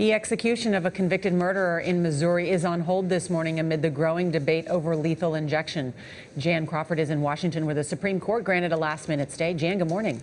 The execution of a convicted murderer in Missouri is on hold this morning amid the growing debate over lethal injection. Jan Crawford is in Washington where the Supreme Court granted a last minute stay. Jan, good morning.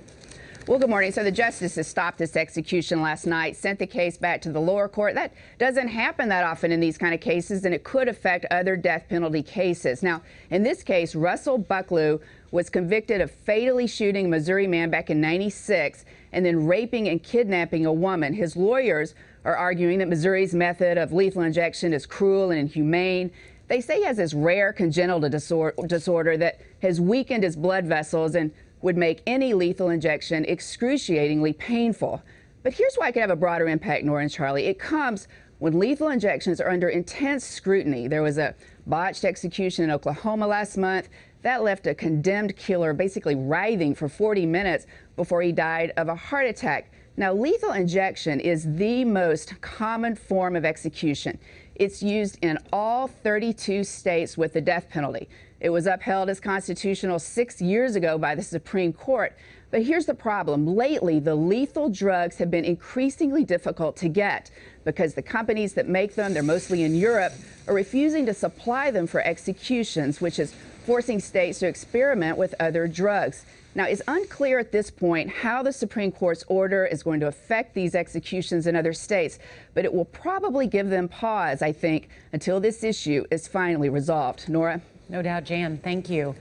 Well, good morning. So the justices stopped this execution last night, sent the case back to the lower court. That doesn't happen that often in these kind of cases, and it could affect other death penalty cases. Now, in this case, Russell Bucklew was convicted of fatally shooting a Missouri man back in 96 and then raping and kidnapping a woman. His lawyers are arguing that Missouri's method of lethal injection is cruel and inhumane. They say he has this rare congenital disorder that has weakened his blood vessels and would make any lethal injection excruciatingly painful. But here's why it could have a broader impact, Nora and Charlie. It comes when lethal injections are under intense scrutiny. There was a botched execution in Oklahoma last month. That left a condemned killer basically writhing for 40 minutes before he died of a heart attack. Now, lethal injection is the most common form of execution. It's used in all 32 states with the death penalty. It was upheld as constitutional six years ago by the Supreme Court. But here's the problem. Lately, the lethal drugs have been increasingly difficult to get because the companies that make them, they're mostly in Europe, are refusing to supply them for executions, which is forcing states to experiment with other drugs. Now, it's unclear at this point how the Supreme Court's order is going to affect these executions in other states, but it will probably give them pause, I think, until this issue is finally resolved. Nora? No doubt, Jan, thank you.